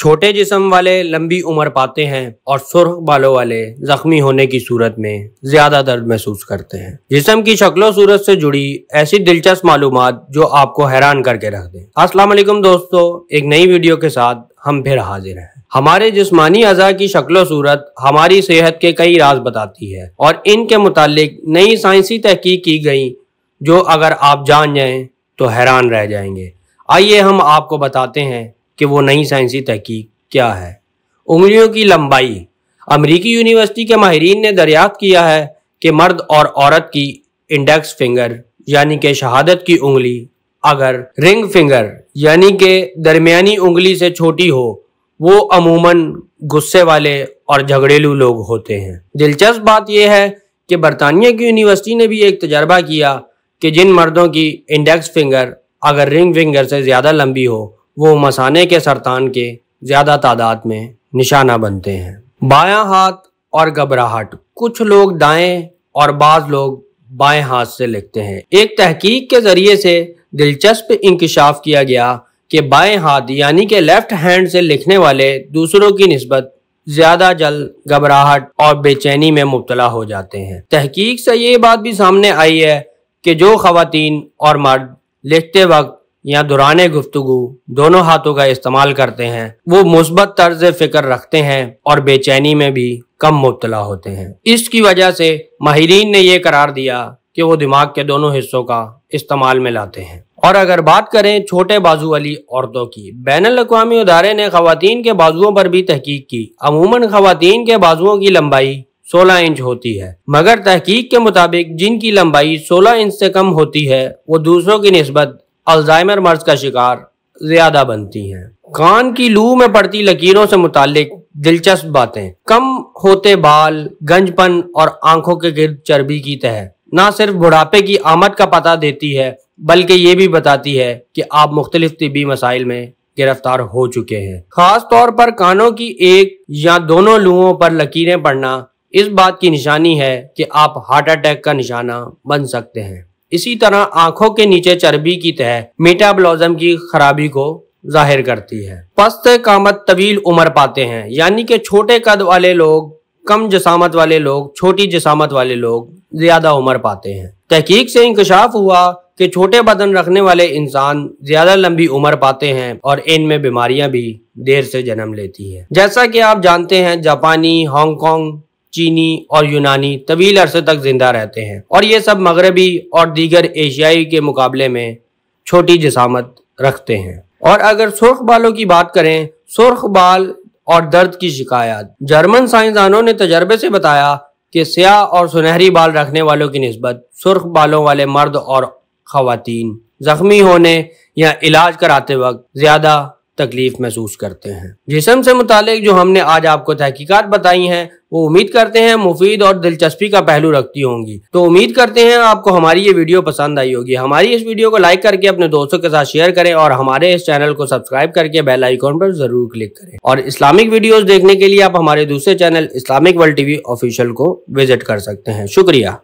छोटे जिसम वाले लंबी उम्र पाते हैं और सुरख बालों वाले जख्मी होने की सूरत में ज्यादा दर्द महसूस करते हैं जिसम की शक्लो सूरत से जुड़ी ऐसी दिलचस्प मालूम जो आपको हैरान करके रख दे अस्सलाम वालेकुम दोस्तों एक नई वीडियो के साथ हम फिर हाजिर हैं हमारे जिस्मानी अज़ा की शक्लो सूरत हमारी सेहत के कई राज बताती है और इनके मुतालिक नई साइंसी तहकीक की गई जो अगर आप जान जाए तो हैरान रह जाएंगे आइए हम आपको बताते हैं कि वो नई साइंसी तहकीक क्या है उंगलियों की लंबाई अमेरिकी यूनिवर्सिटी के माहरीन ने दरियाफ्त किया है कि मर्द और औरत की इंडेक्स फिंगर यानी कि शहादत की उंगली अगर रिंग फिंगर यानी कि दरमियानी उंगली से छोटी हो वो अमूमन गुस्से वाले और झगड़ेलू लोग होते हैं दिलचस्प बात यह है कि बरतानिया की यूनिवर्सिटी ने भी एक तजर्बा किया कि जिन मर्दों की इंडेक्स फिंगर अगर रिंग फिंगर से ज़्यादा लंबी हो वो मसाने के सरतान के ज़्यादा तादाद में निशाना बनते हैं बायां हाथ और घबराहट कुछ लोग दाएं और बाज़ लोग बाएं हाथ से लिखते हैं एक तहकीक के ज़रिए से दिलचस्प इंकशाफ किया गया कि बाएं हाथ यानी के लेफ्ट हैंड से लिखने वाले दूसरों की नस्बत ज्यादा जल घबराहट और बेचैनी में मुबतला हो जाते हैं तहकीक से ये बात भी सामने आई है कि जो खातन और मर्द लिखते वक्त या दुराने गुफ्तगु दोनों हाथों का इस्तेमाल करते हैं वो मुस्बत तर्ज फिक्र रखते हैं और बेचैनी में भी कम मुबतला होते हैं इसकी वजह से माहरीन ने यह करार दिया कि वो दिमाग के दोनों हिस्सों का इस्तेमाल में लाते हैं और अगर बात करें छोटे बाजू वाली औरतों की बैन अवी अदारे ने खातन के बाजुओं पर भी तहकीक की अमूमन खातन के बाजुओं की लंबाई 16 इंच होती है मगर तहकीक के मुताबिक जिनकी लंबाई 16 इंच से कम होती है वो दूसरों की नस्बत अल्जाइमर मर्ज का शिकार ज्यादा बनती हैं कान की लू में पड़ती लकीरों से मुतालिक दिलचस्प बातें कम होते बाल गंजपन और आंखों के गिरद चर्बी की तह ना सिर्फ बुढ़ापे की आमद का पता देती है बल्कि ये भी बताती है कि आप मुख्तलिफ तबी मसाइल में गिरफ्तार हो चुके हैं खास तौर पर कानों की एक या दोनों लुओं पर लकीरें पड़ना इस बात की निशानी है कि आप हार्ट अटैक का निशाना बन सकते हैं इसी तरह आंखों के नीचे चर्बी की तह मीटाब्लॉजम की खराबी को जाहिर करती है पस्त कामत तवील उम्र पाते हैं यानी कि छोटे कद वाले लोग कम जसामत वाले लोग छोटी जसामत वाले लोग ज्यादा उम्र पाते हैं तहकीक से इंकशाफ हुआ कि छोटे बदन रखने वाले इंसान ज्यादा लंबी उम्र पाते हैं और इनमें बीमारियां भी देर से जन्म लेती हैं जैसा कि आप जानते हैं जापानी हांगकांग चीनी और यूनानी तवील अरसे तक जिंदा रहते हैं और ये सब मगरबी और दीगर एशियाई के मुकाबले में छोटी जसामत रखते हैं और अगर सुर्ख बालों की बात करें सुर्ख बाल और दर्द की शिकायत जर्मन साइंसदानों ने तजर्बे से बताया कि स्याह और सुनहरी बाल रखने वालों की नस्बत सुर्ख बालों वाले मर्द और खातन जख्मी होने या इलाज कराते वक्त ज़्यादा तकलीफ महसूस करते हैं जिसम से मुतालिक जो हमने आज आपको तहकीकात बताई हैं वो उम्मीद करते हैं मुफीद और दिलचस्पी का पहलू रखती होंगी तो उम्मीद करते हैं आपको हमारी ये वीडियो पसंद आई होगी हमारी इस वीडियो को लाइक करके अपने दोस्तों के साथ शेयर करें और हमारे इस चैनल को सब्सक्राइब करके बेल आइकॉन पर जरूर क्लिक करें और इस्लामिक वीडियो देखने के लिए आप हमारे दूसरे channel Islamic world TV official को विजिट कर सकते हैं शुक्रिया